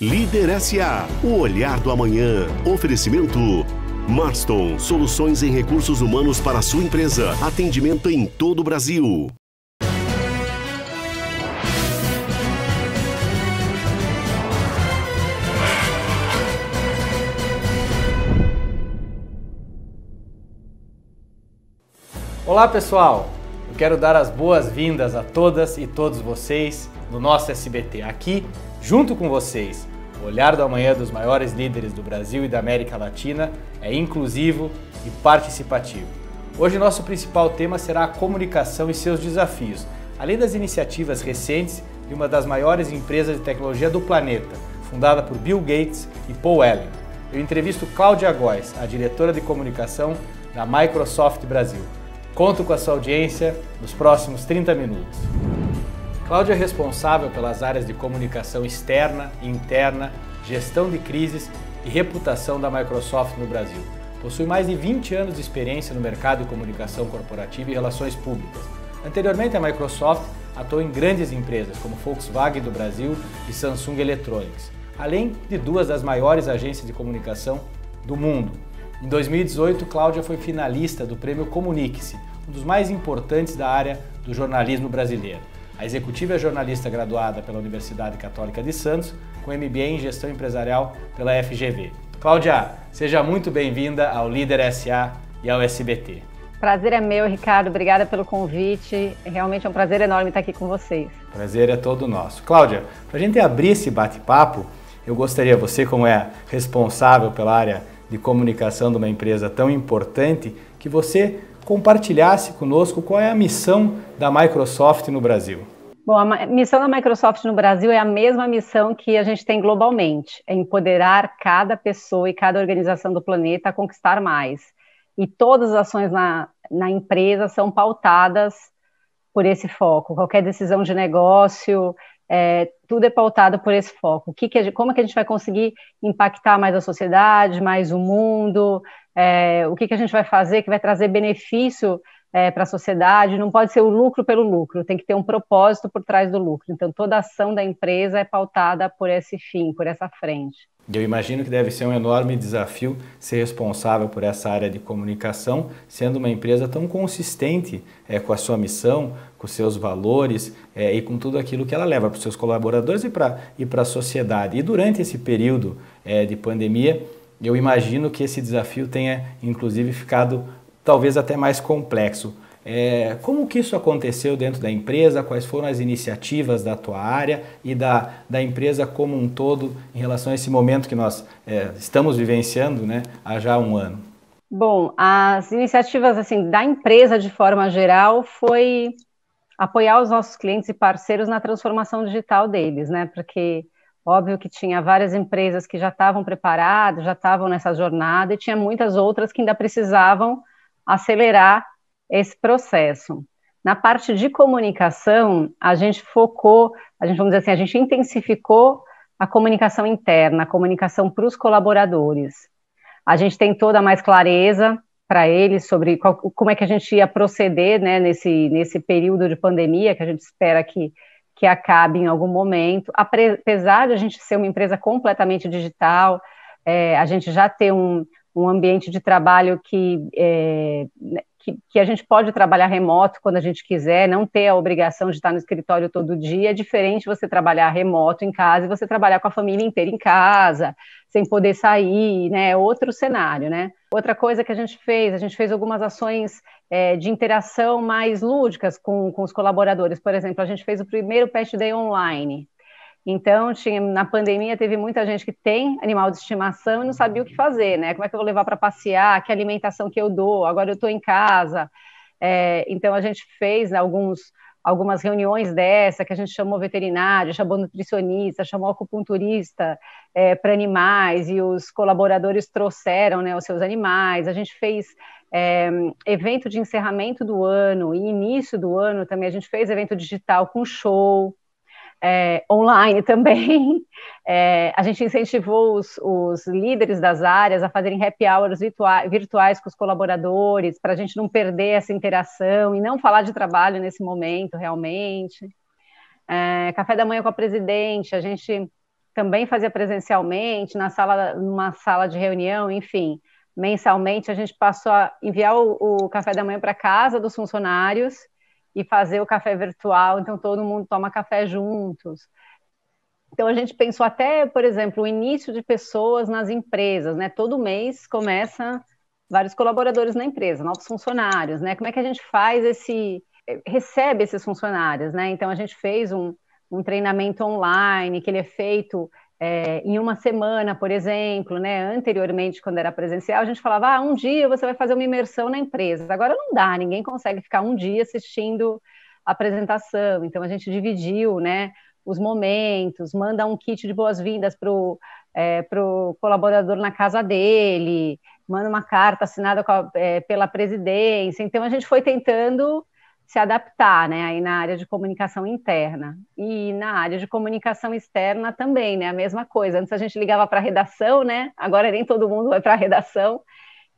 Líder SA, o olhar do amanhã. Oferecimento. Marston, soluções em recursos humanos para sua empresa. Atendimento em todo o Brasil. Olá pessoal, eu quero dar as boas-vindas a todas e todos vocês do nosso SBT. Aqui junto com vocês. O olhar do amanhã dos maiores líderes do Brasil e da América Latina é inclusivo e participativo. Hoje, nosso principal tema será a comunicação e seus desafios, além das iniciativas recentes de uma das maiores empresas de tecnologia do planeta, fundada por Bill Gates e Paul Allen. Eu entrevisto Cláudia Góes, a diretora de comunicação da Microsoft Brasil. Conto com a sua audiência nos próximos 30 minutos. Cláudia é responsável pelas áreas de comunicação externa, interna, gestão de crises e reputação da Microsoft no Brasil. Possui mais de 20 anos de experiência no mercado de comunicação corporativa e relações públicas. Anteriormente, a Microsoft atuou em grandes empresas como Volkswagen do Brasil e Samsung Electronics, além de duas das maiores agências de comunicação do mundo. Em 2018, Cláudia foi finalista do prêmio Comunique-se, um dos mais importantes da área do jornalismo brasileiro. A executiva é jornalista graduada pela Universidade Católica de Santos, com MBA em Gestão Empresarial pela FGV. Cláudia, seja muito bem-vinda ao Líder SA e ao SBT. Prazer é meu, Ricardo. Obrigada pelo convite. Realmente é um prazer enorme estar aqui com vocês. Prazer é todo nosso. Cláudia, para a gente abrir esse bate-papo, eu gostaria, você, como é responsável pela área de comunicação de uma empresa tão importante, que você compartilhasse conosco qual é a missão da Microsoft no Brasil. Bom, a missão da Microsoft no Brasil é a mesma missão que a gente tem globalmente: é empoderar cada pessoa e cada organização do planeta a conquistar mais. E todas as ações na, na empresa são pautadas por esse foco. Qualquer decisão de negócio, é, tudo é pautado por esse foco. O que que, como é que a gente vai conseguir impactar mais a sociedade, mais o mundo? É, o que, que a gente vai fazer que vai trazer benefício é, para a sociedade, não pode ser o lucro pelo lucro, tem que ter um propósito por trás do lucro. Então, toda ação da empresa é pautada por esse fim, por essa frente. Eu imagino que deve ser um enorme desafio ser responsável por essa área de comunicação, sendo uma empresa tão consistente é, com a sua missão, com seus valores é, e com tudo aquilo que ela leva para os seus colaboradores e para e a sociedade. E durante esse período é, de pandemia, eu imagino que esse desafio tenha, inclusive, ficado talvez até mais complexo. É, como que isso aconteceu dentro da empresa? Quais foram as iniciativas da tua área e da, da empresa como um todo em relação a esse momento que nós é, estamos vivenciando né, há já um ano? Bom, as iniciativas assim da empresa de forma geral foi apoiar os nossos clientes e parceiros na transformação digital deles, né? Porque óbvio que tinha várias empresas que já estavam preparadas, já estavam nessa jornada e tinha muitas outras que ainda precisavam acelerar esse processo. Na parte de comunicação, a gente focou, a gente vamos dizer assim, a gente intensificou a comunicação interna, a comunicação para os colaboradores. A gente tem toda mais clareza para eles sobre qual, como é que a gente ia proceder né, nesse, nesse período de pandemia que a gente espera que, que acabe em algum momento. Apesar de a gente ser uma empresa completamente digital, é, a gente já ter um, um ambiente de trabalho que, é, né, que, que, a gente pode trabalhar remoto quando a gente quiser, não ter a obrigação de estar no escritório todo dia, é diferente você trabalhar remoto em casa e você trabalhar com a família inteira em casa, sem poder sair, né? É outro cenário, né? Outra coisa que a gente fez, a gente fez algumas ações é, de interação mais lúdicas com, com os colaboradores. Por exemplo, a gente fez o primeiro Pet Day online, então, tinha, na pandemia, teve muita gente que tem animal de estimação e não sabia o que fazer, né? Como é que eu vou levar para passear? Que alimentação que eu dou? Agora eu estou em casa. É, então, a gente fez né, alguns, algumas reuniões dessa, que a gente chamou veterinário, chamou nutricionista, chamou acupunturista é, para animais, e os colaboradores trouxeram né, os seus animais. A gente fez é, evento de encerramento do ano e início do ano também. A gente fez evento digital com show, é, online também. É, a gente incentivou os, os, líderes das áreas a fazerem happy hours virtuais, virtuais com os colaboradores, para a gente não perder essa interação e não falar de trabalho nesse momento, realmente. É, café da manhã com a presidente, a gente também fazia presencialmente, na sala, numa sala de reunião, enfim. Mensalmente, a gente passou a enviar o, o café da manhã para casa dos funcionários e fazer o café virtual, então todo mundo toma café juntos. Então a gente pensou até, por exemplo, o início de pessoas nas empresas, né? Todo mês começa vários colaboradores na empresa, novos funcionários, né? Como é que a gente faz esse recebe esses funcionários, né? Então a gente fez um, um treinamento online que ele é feito é, em uma semana, por exemplo, né? Anteriormente, quando era presencial, a gente falava, ah, um dia você vai fazer uma imersão na empresa. Agora não dá, ninguém consegue ficar um dia assistindo a apresentação. Então a gente dividiu, né? Os momentos, manda um kit de boas-vindas para o é, pro colaborador na casa dele, manda uma carta assinada a, é, pela presidência. Então a gente foi tentando se adaptar, né, aí na área de comunicação interna e na área de comunicação externa também, né, a mesma coisa. Antes a gente ligava para a redação, né, agora nem todo mundo vai para a redação.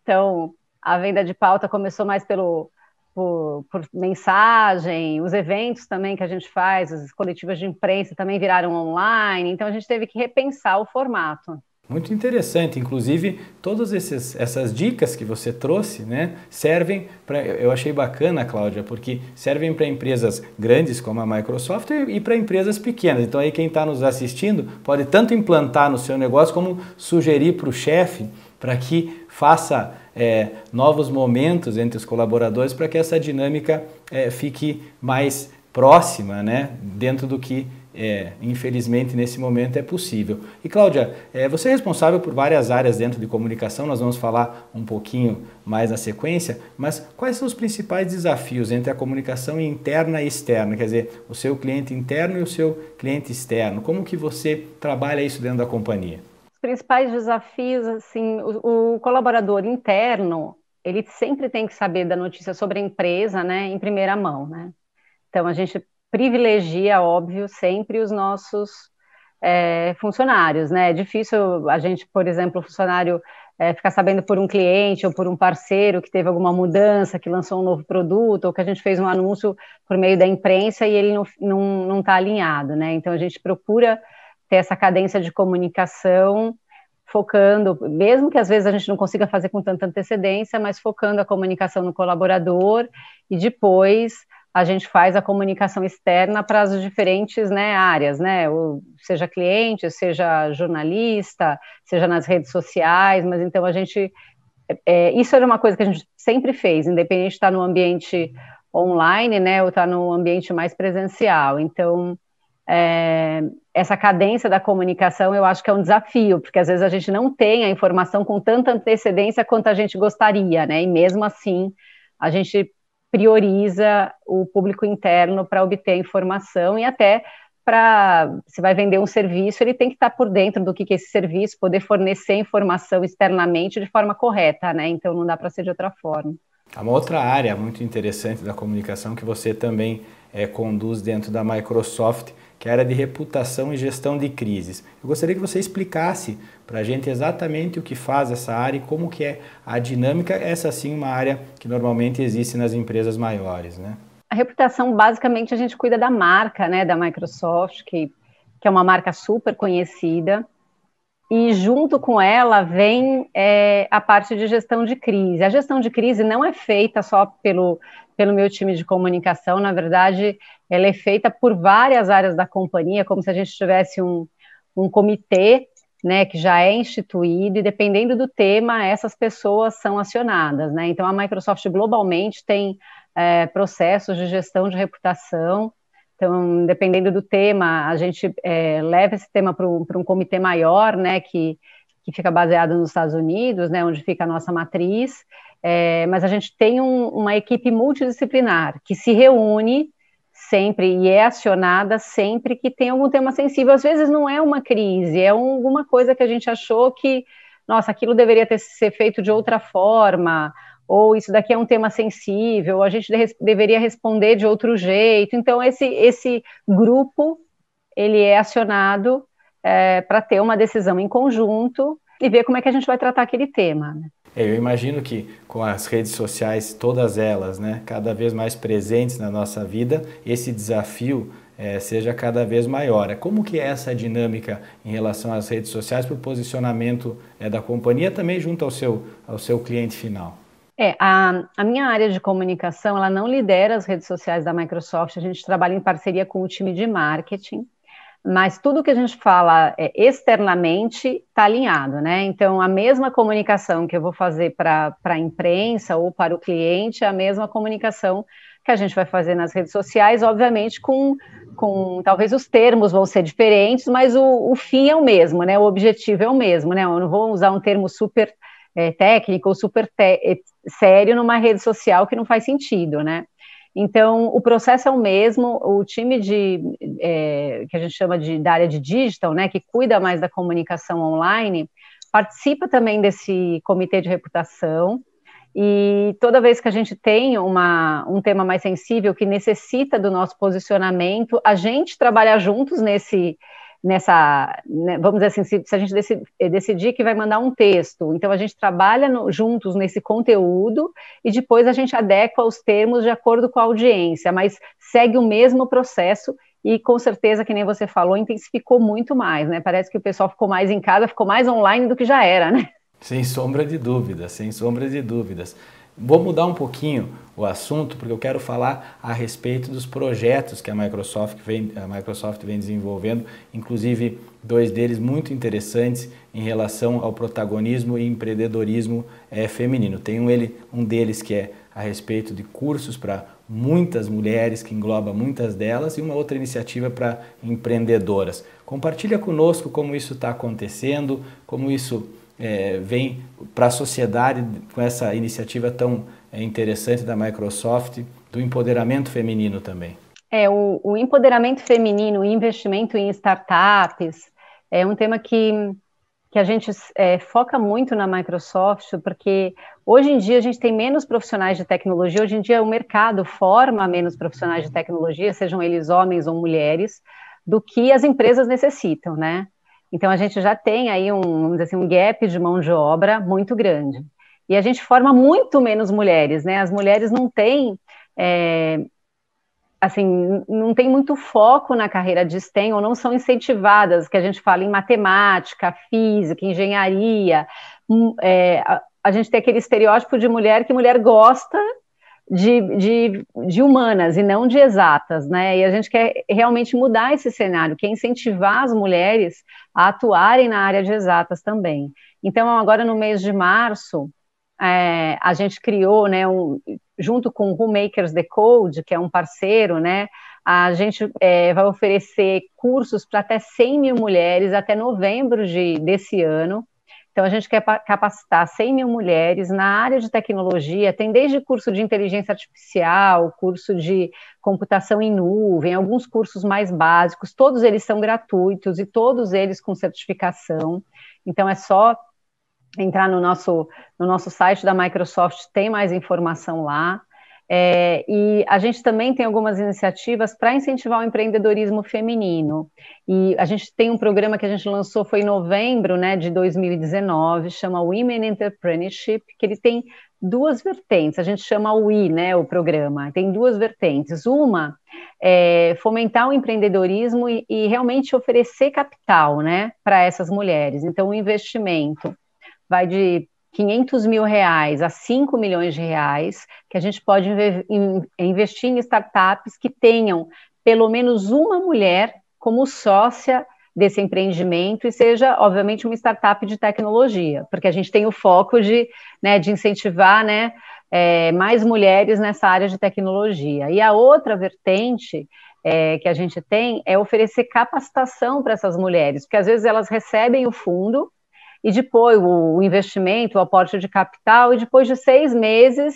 Então, a venda de pauta começou mais pelo por, por, mensagem, os eventos também que a gente faz, as coletivas de imprensa também viraram online, então a gente teve que repensar o formato. Muito interessante, inclusive todas essas dicas que você trouxe, né, servem para eu achei bacana, Cláudia, porque servem para empresas grandes como a Microsoft e, e para empresas pequenas. Então aí quem está nos assistindo pode tanto implantar no seu negócio como sugerir para o chefe para que faça é, novos momentos entre os colaboradores para que essa dinâmica é, fique mais próxima, né, dentro do que é, infelizmente, nesse momento é possível. E Cláudia, é, você é responsável por várias áreas dentro de comunicação, nós vamos falar um pouquinho mais na sequência, mas quais são os principais desafios entre a comunicação interna e externa? Quer dizer, o seu cliente interno e o seu cliente externo. Como que você trabalha isso dentro da companhia? Os principais desafios, assim, o, o colaborador interno, ele sempre tem que saber da notícia sobre a empresa, né, em primeira mão, né? Então, a gente privilegia, óbvio, sempre os nossos é, funcionários, né? É difícil a gente, por exemplo, funcionário é, ficar sabendo por um cliente ou por um parceiro que teve alguma mudança, que lançou um novo produto, ou que a gente fez um anúncio por meio da imprensa e ele não está não, não tá alinhado, né? Então a gente procura ter essa cadência de comunicação focando, mesmo que às vezes a gente não consiga fazer com tanta antecedência, mas focando a comunicação no colaborador e depois a gente faz a comunicação externa para as diferentes né, áreas, né? o seja cliente, seja jornalista, seja nas redes sociais, mas então a gente. É, é, isso era uma coisa que a gente sempre fez, independente de estar no ambiente online, né, ou estar no ambiente mais presencial. Então, é, essa cadência da comunicação eu acho que é um desafio, porque às vezes a gente não tem a informação com tanta antecedência quanto a gente gostaria, né? E mesmo assim, a gente prioriza o público interno para obter informação e até para se vai vender um serviço, ele tem que estar tá por dentro do que, que é esse serviço, poder fornecer informação externamente de forma correta, né? Então não dá para ser de outra forma. Uma outra área muito interessante da comunicação que você também é, conduz dentro da Microsoft que era de reputação e gestão de crises. Eu gostaria que você explicasse para a gente exatamente o que faz essa área e como que é a dinâmica, essa sim uma área que normalmente existe nas empresas maiores, né? A reputação, basicamente, a gente cuida da marca, né, da Microsoft, que, que é uma marca super conhecida, e junto com ela vem é, a parte de gestão de crise. A gestão de crise não é feita só pelo, pelo meu time de comunicação, na verdade, ela é feita por várias áreas da companhia, como se a gente tivesse um, um comitê né, que já é instituído, e dependendo do tema, essas pessoas são acionadas. Né? Então, a Microsoft globalmente tem é, processos de gestão de reputação então, dependendo do tema, a gente é, leva esse tema para um comitê maior, né, que, que fica baseado nos Estados Unidos, né, onde fica a nossa matriz, é, mas a gente tem um, uma equipe multidisciplinar que se reúne sempre e é acionada sempre que tem algum tema sensível. Às vezes não é uma crise, é um, alguma coisa que a gente achou que, nossa, aquilo deveria ter ser feito de outra forma, ou isso daqui é um tema sensível, a gente de deveria responder de outro jeito. Então, esse, esse grupo, ele é acionado é, para ter uma decisão em conjunto e ver como é que a gente vai tratar aquele tema. Né? É, eu imagino que com as redes sociais, todas elas, né, cada vez mais presentes na nossa vida, esse desafio é, seja cada vez maior. É, como que é essa dinâmica em relação às redes sociais para o posicionamento é, da companhia também junto ao seu, ao seu cliente final? É, a, a, minha área de comunicação, ela não lidera as redes sociais da Microsoft, a gente trabalha em parceria com o time de marketing, mas tudo que a gente fala é, externamente está alinhado, né? Então, a mesma comunicação que eu vou fazer para a imprensa ou para o cliente é a mesma comunicação que a gente vai fazer nas redes sociais, obviamente com, com talvez os termos vão ser diferentes, mas o, o fim é o mesmo, né? O objetivo é o mesmo, né? Eu não vou usar um termo super é, técnico ou super te- é, sério numa rede social que não faz sentido, né? Então, o processo é o mesmo, o time de, é, que a gente chama de, da área de digital, né, que cuida mais da comunicação online, participa também desse comitê de reputação, e toda vez que a gente tem uma, um tema mais sensível que necessita do nosso posicionamento, a gente trabalha juntos nesse, nessa, né, vamos dizer assim, se, se a gente eh, decidir que vai mandar um texto, então a gente trabalha no, juntos nesse conteúdo e depois a gente adequa os termos de acordo com a audiência, mas segue o mesmo processo e com certeza, que nem você falou, intensificou muito mais, né? Parece que o pessoal ficou mais em casa, ficou mais online do que já era, né? Sem sombra de dúvidas, sem sombra de dúvidas. Vou mudar um pouquinho o assunto porque eu quero falar a respeito dos projetos que a Microsoft vem, a Microsoft vem desenvolvendo, inclusive dois deles muito interessantes em relação ao protagonismo e empreendedorismo é, feminino. Tem um, ele, um deles que é a respeito de cursos para muitas mulheres, que engloba muitas delas, e uma outra iniciativa para empreendedoras. Compartilha conosco como isso está acontecendo, como isso é, vem para a sociedade com essa iniciativa tão é, interessante da Microsoft, do empoderamento feminino também? É, o, o empoderamento feminino e investimento em startups é um tema que, que a gente é, foca muito na Microsoft, porque hoje em dia a gente tem menos profissionais de tecnologia, hoje em dia o mercado forma menos profissionais de tecnologia, sejam eles homens ou mulheres, do que as empresas necessitam, né? Então, a gente já tem aí um, assim, um gap de mão de obra muito grande. E a gente forma muito menos mulheres, né? As mulheres não têm, é, assim, não tem muito foco na carreira de STEM ou não são incentivadas, que a gente fala em matemática, física, engenharia. Hum, é, a, a gente tem aquele estereótipo de mulher que mulher gosta de, de, de, humanas e não de exatas, né? E a gente quer realmente mudar esse cenário, quer incentivar as mulheres a atuarem na área de exatas também. Então, agora no mês de março, é, a gente criou, né, um, junto com o Makers The Code, que é um parceiro, né, a gente é, vai oferecer cursos para até 100 mil mulheres até novembro de, desse ano, então, a gente quer capacitar 100 mil mulheres na área de tecnologia, tem desde curso de inteligência artificial, curso de computação em nuvem, alguns cursos mais básicos, todos eles são gratuitos e todos eles com certificação. Então, é só entrar no nosso, no nosso site da Microsoft, tem mais informação lá. É, e a gente também tem algumas iniciativas para incentivar o empreendedorismo feminino. E a gente tem um programa que a gente lançou foi em novembro né, de 2019, chama Women Entrepreneurship, que ele tem duas vertentes. A gente chama o I, né, o programa. Tem duas vertentes. Uma é fomentar o empreendedorismo e, e realmente oferecer capital né, para essas mulheres. Então, o investimento vai de 500 mil reais a 5 milhões de reais, que a gente pode investir em startups que tenham pelo menos uma mulher como sócia desse empreendimento e seja, obviamente, uma startup de tecnologia, porque a gente tem o foco de, né, de incentivar né, é, mais mulheres nessa área de tecnologia. E a outra vertente é, que a gente tem é oferecer capacitação para essas mulheres, porque às vezes elas recebem o fundo, e depois o, investimento, o aporte de capital, e depois de seis meses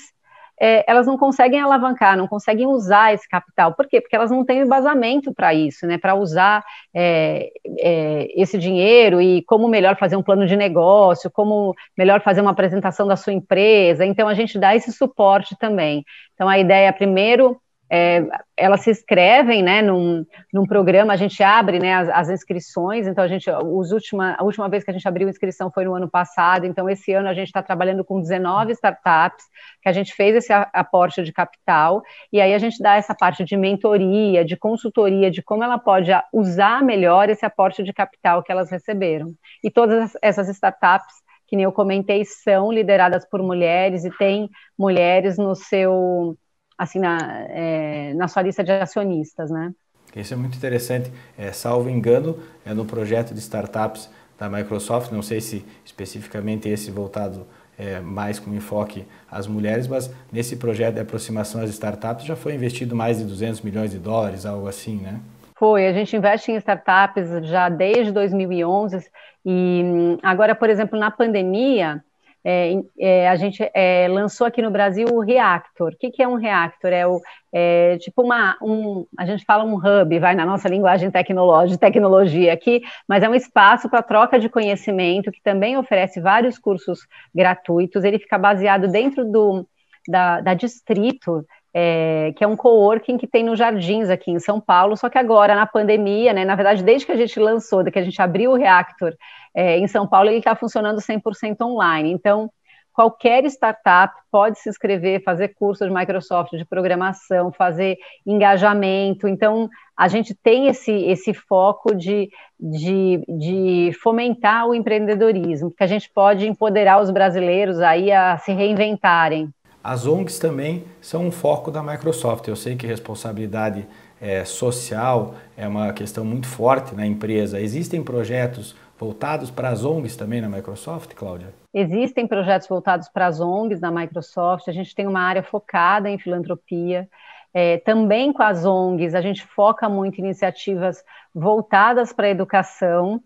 é, elas não conseguem alavancar, não conseguem usar esse capital. Por quê? Porque elas não têm embasamento para isso, né? Para usar é, é, esse dinheiro e como melhor fazer um plano de negócio, como melhor fazer uma apresentação da sua empresa. Então a gente dá esse suporte também. Então a ideia é, primeiro é, elas se inscrevem né, num, num, programa, a gente abre né, as, as, inscrições, então a gente, os última, a última vez que a gente abriu inscrição foi no ano passado, então esse ano a gente está trabalhando com 19 startups, que a gente fez esse aporte de capital, e aí a gente dá essa parte de mentoria, de consultoria, de como ela pode usar melhor esse aporte de capital que elas receberam. E todas essas startups que nem eu comentei, são lideradas por mulheres e têm mulheres no seu assim na, é, na sua lista de acionistas, né? Isso é muito interessante. É, salvo engano, é no projeto de startups da Microsoft, não sei se especificamente esse voltado é, mais com enfoque às mulheres, mas nesse projeto de aproximação às startups já foi investido mais de 200 milhões de dólares, algo assim, né? Foi, a gente investe em startups já desde 2011 e hum, agora, por exemplo, na pandemia, é, é, a gente é, lançou aqui no Brasil o Reactor. O que, que é um reactor? É, o, é, tipo uma, um, a gente fala um hub, vai na nossa linguagem tecnológica, tecnologia aqui, mas é um espaço para troca de conhecimento que também oferece vários cursos gratuitos. Ele fica baseado dentro do da, da distrito é, que é um coworking que tem nos Jardins aqui em São Paulo, só que agora na pandemia, né, na verdade desde que a gente lançou, desde que a gente abriu o Reactor é, em São Paulo, ele está funcionando 100% online, então qualquer startup pode se inscrever, fazer curso de Microsoft, de programação, fazer engajamento, então a gente tem esse, esse foco de, de, de fomentar o empreendedorismo, que a gente pode empoderar os brasileiros aí a se reinventarem. As ONGs também são um foco da Microsoft. Eu sei que responsabilidade é, social é uma questão muito forte na empresa. Existem projetos voltados para as ONGs também na Microsoft, Cláudia? Existem projetos voltados para as ONGs na Microsoft. A gente tem uma área focada em filantropia. É, também com as ONGs, a gente foca muito em iniciativas voltadas para a educação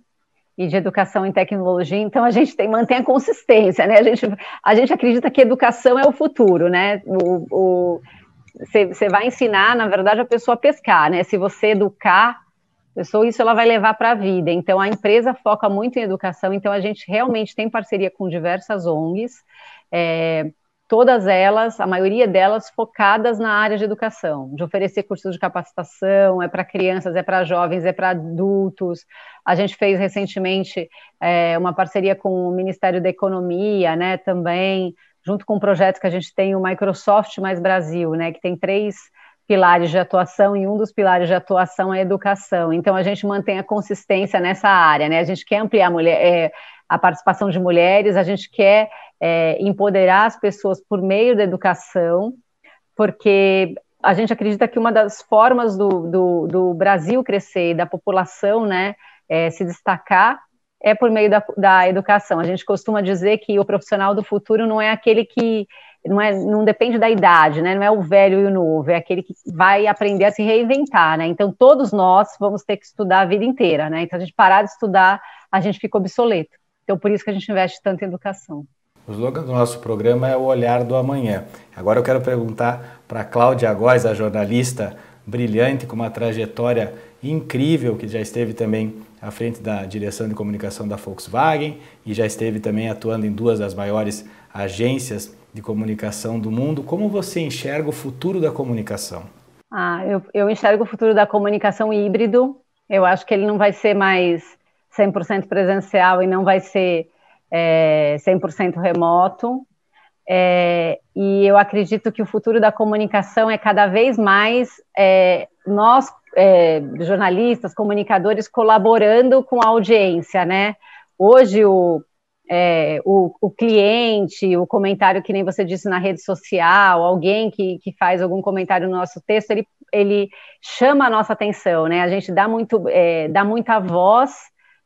e de educação em tecnologia, então a gente tem, mantém a consistência, né? A gente, a gente acredita que educação é o futuro, né? Você vai ensinar, na verdade, a pessoa a pescar, né? Se você educar a pessoa, isso ela vai levar para a vida. Então a empresa foca muito em educação, então a gente realmente tem parceria com diversas ONGs. É, eh, todas elas, a maioria delas, focadas na área de educação, de oferecer cursos de capacitação, é para crianças, é para jovens, é para adultos. A gente fez recentemente é, uma parceria com o Ministério da Economia, né, também, junto com um projeto que a gente tem, o Microsoft mais Brasil, né, que tem três pilares de atuação e um dos pilares de atuação é a educação. Então a gente mantém a consistência nessa área, né? A gente quer ampliar a, mulher, é, a participação de mulheres, a gente quer é, empoderar as pessoas por meio da educação, porque a gente acredita que uma das formas do, do, do Brasil crescer e da população, né, é, se destacar é por meio da, da educação. A gente costuma dizer que o profissional do futuro não é aquele que não, é, não depende da idade, né? Não é o velho e o novo, é aquele que vai aprender a se reinventar, né? Então todos nós vamos ter que estudar a vida inteira, né? Então a gente parar de estudar, a gente fica obsoleto. Então por isso que a gente investe tanto em educação. O slogan do nosso programa é o olhar do amanhã. Agora eu quero perguntar para Cláudia Góes, a jornalista brilhante com uma trajetória incrível que já esteve também à frente da direção de comunicação da Volkswagen e já esteve também atuando em duas das maiores agências de comunicação do mundo. Como você enxerga o futuro da comunicação? Ah, eu, eu enxergo o futuro da comunicação híbrido. Eu acho que ele não vai ser mais 100% presencial e não vai ser é, 100% remoto. É, e eu acredito que o futuro da comunicação é cada vez mais é, nós, é, jornalistas, comunicadores, colaborando com a audiência, né? Hoje, o é, o, o, cliente, o comentário que nem você disse na rede social, alguém que, que faz algum comentário no nosso texto, ele, ele chama a nossa atenção, né? A gente dá, muito, é, dá muita voz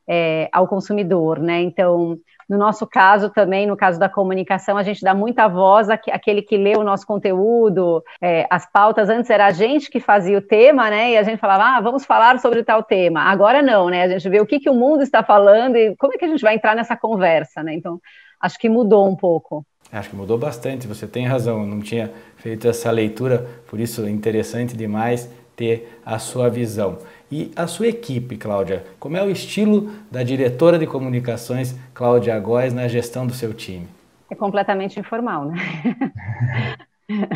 é, ao consumidor, né? Então, no nosso caso também, no caso da comunicação, a gente dá muita voz àquele que lê o nosso conteúdo, é, as pautas. Antes era a gente que fazia o tema, né? E a gente falava, ah, vamos falar sobre tal tema. Agora não, né? A gente vê o que, que o mundo está falando e como é que a gente vai entrar nessa conversa, né? Então, acho que mudou um pouco. Acho que mudou bastante, você tem razão, não tinha feito essa leitura, por isso é interessante demais ter a sua visão. E a sua equipe, Cláudia, como é o estilo da diretora de comunicações, Cláudia Góes, na gestão do seu time? É completamente informal, né?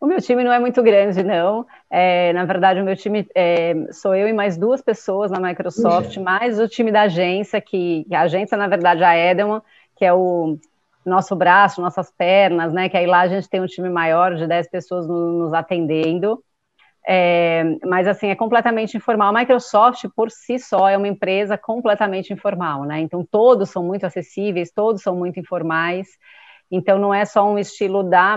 o meu time não é muito grande, não. É, na verdade, o meu time é, sou eu e mais duas pessoas na Microsoft, mais o time da agência, que a agência, na verdade, a Edelman, que é o nosso braço, nossas pernas, né? Que aí lá a gente tem um time maior de 10 pessoas no, nos atendendo. É, mas assim, é completamente informal. A Microsoft, por si só, é uma empresa completamente informal, né? Então todos são muito acessíveis, todos são muito informais. Então não é só um estilo da,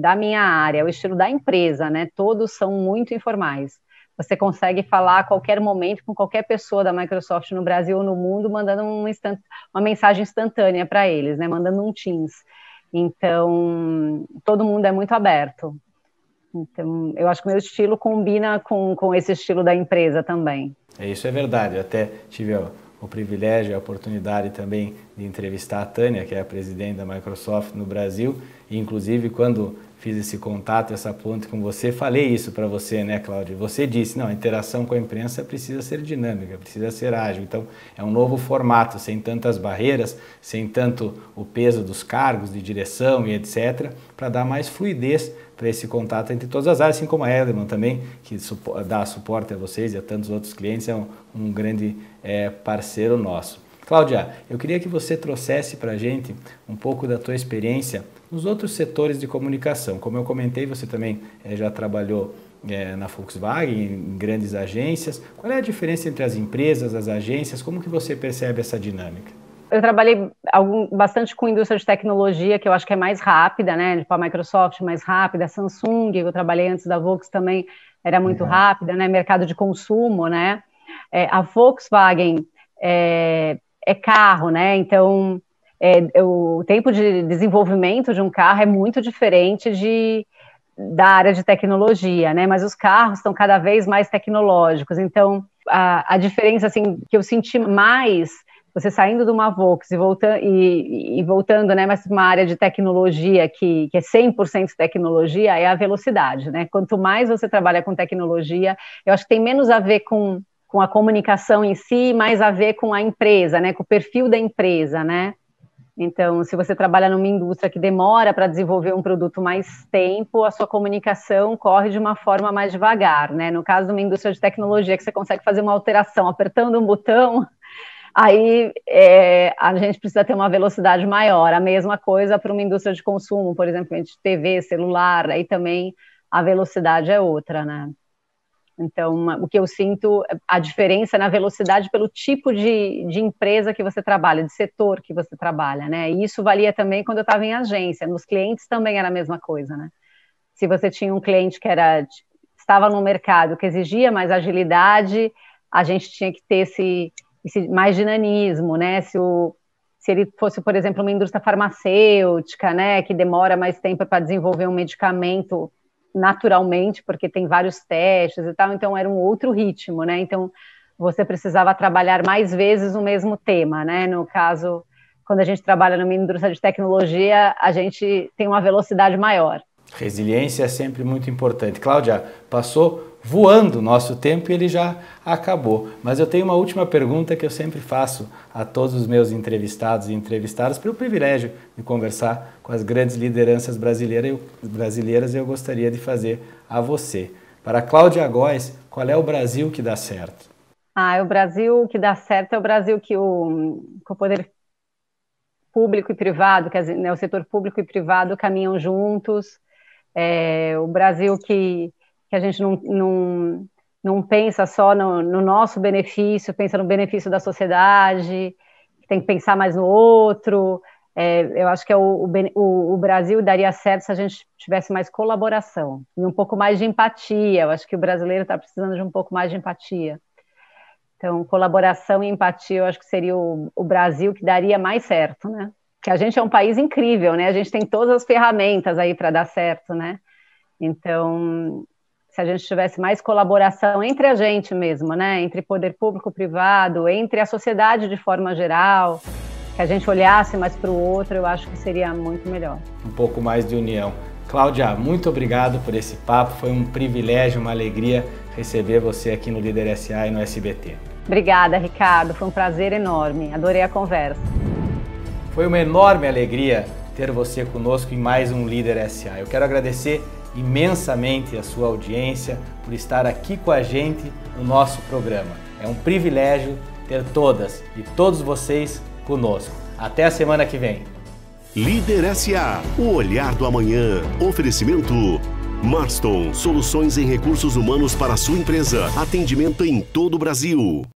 da minha área, é o estilo da empresa, né? Todos são muito informais. Você consegue falar a qualquer momento com qualquer pessoa da Microsoft no Brasil ou no mundo, mandando um instant, uma mensagem instantânea para eles, né? Mandando um Teams. Então, todo mundo é muito aberto. Então, eu acho que o meu estilo combina com, com esse estilo da empresa também. É, isso é verdade. Eu até tive o, o privilégio e a oportunidade também de entrevistar a Tânia, que é a presidente da Microsoft no Brasil. E, inclusive, quando fiz esse contato, essa ponte com você, falei isso para você, né, Cláudio? Você disse, não, a interação com a imprensa precisa ser dinâmica, precisa ser ágil. Então, é um novo formato, sem tantas barreiras, sem tanto o peso dos cargos de direção e etc, para dar mais fluidez para esse contato entre todas as áreas, assim como a Edelman também, que dá suporte a vocês e a tantos outros clientes, é um, um grande é, parceiro nosso. Cláudia, eu queria que você trouxesse para a gente um pouco da tua experiência nos outros setores de comunicação. Como eu comentei, você também é, já trabalhou é, na Volkswagen, em grandes agências. Qual é a diferença entre as empresas, as agências? Como que você percebe essa dinâmica? eu trabalhei algum, bastante com indústria de tecnologia, que eu acho que é mais rápida, né? Tipo, a Microsoft mais rápida, a Samsung, que eu trabalhei antes da Vox também, era muito é. rápida, né? Mercado de consumo, né? É, a Volkswagen é, é, carro, né? Então, é, o tempo de desenvolvimento de um carro é muito diferente de, da área de tecnologia, né? Mas os carros estão cada vez mais tecnológicos. Então, a, a diferença, assim, que eu senti mais você saindo de uma Vox e, volta, e, e voltando, né, mas uma área de tecnologia que, que é 100% tecnologia, é a velocidade, né? Quanto mais você trabalha com tecnologia, eu acho que tem menos a ver com, com a comunicação em si, mais a ver com a empresa, né, com o perfil da empresa, né? Então, se você trabalha numa indústria que demora para desenvolver um produto mais tempo, a sua comunicação corre de uma forma mais devagar, né? No caso de uma indústria de tecnologia que você consegue fazer uma alteração apertando um botão, aí é, a gente precisa ter uma velocidade maior. A mesma coisa para uma indústria de consumo, por exemplo, de TV, celular, aí também a velocidade é outra, né? Então, o que eu sinto, a diferença na velocidade pelo tipo de, de empresa que você trabalha, de setor que você trabalha, né? E isso valia também quando eu estava em agência, nos clientes também era a mesma coisa, né? Se você tinha um cliente que era estava no mercado que exigia mais agilidade, a gente tinha que ter esse, esse mais dinamismo, né? Se o se ele fosse, por exemplo, uma indústria farmacêutica, né, que demora mais tempo para desenvolver um medicamento naturalmente, porque tem vários testes e tal, então era um outro ritmo, né? Então você precisava trabalhar mais vezes o mesmo tema, né? No caso, quando a gente trabalha numa indústria de tecnologia, a gente tem uma velocidade maior. Resiliência é sempre muito importante. Cláudia, passou voando o nosso tempo e ele já acabou. Mas eu tenho uma última pergunta que eu sempre faço a todos os meus entrevistados e entrevistadas, pelo privilégio de conversar com as grandes lideranças brasileiras, E eu gostaria de fazer a você. Para Cláudia Góes, qual é o Brasil que dá certo? Ah, é o Brasil que dá certo é o Brasil que o, que o poder público e privado, quer dizer, né, o setor público e privado caminham juntos, é, o Brasil que, que a gente não, não, não pensa só no, no, nosso benefício, pensa no benefício da sociedade, tem que pensar mais no outro. É, eu acho que é o, o, o Brasil daria certo se a gente tivesse mais colaboração e um pouco mais de empatia. Eu acho que o brasileiro está precisando de um pouco mais de empatia. Então, colaboração e empatia, eu acho que seria o, o Brasil que daria mais certo, né? que a gente é um país incrível, né? A gente tem todas as ferramentas aí para dar certo, né? Então, se a gente tivesse mais colaboração entre a gente mesmo, né? Entre poder público, privado, entre a sociedade de forma geral, que a gente olhasse mais para o outro, eu acho que seria muito melhor. Um pouco mais de união. Cláudia, muito obrigado por esse papo. Foi um privilégio, uma alegria receber você aqui no Líder SA e no SBT. Obrigada, Ricardo. Foi um prazer enorme. Adorei a conversa. Foi uma enorme alegria ter você conosco em mais um Líder SA. Eu quero agradecer imensamente a sua audiência por estar aqui com a gente no nosso programa. É um privilégio ter todas e todos vocês conosco. Até a semana que vem. Líder SA, o olhar do amanhã. Oferecimento Marston, soluções em recursos humanos para sua empresa. Atendimento em todo o Brasil.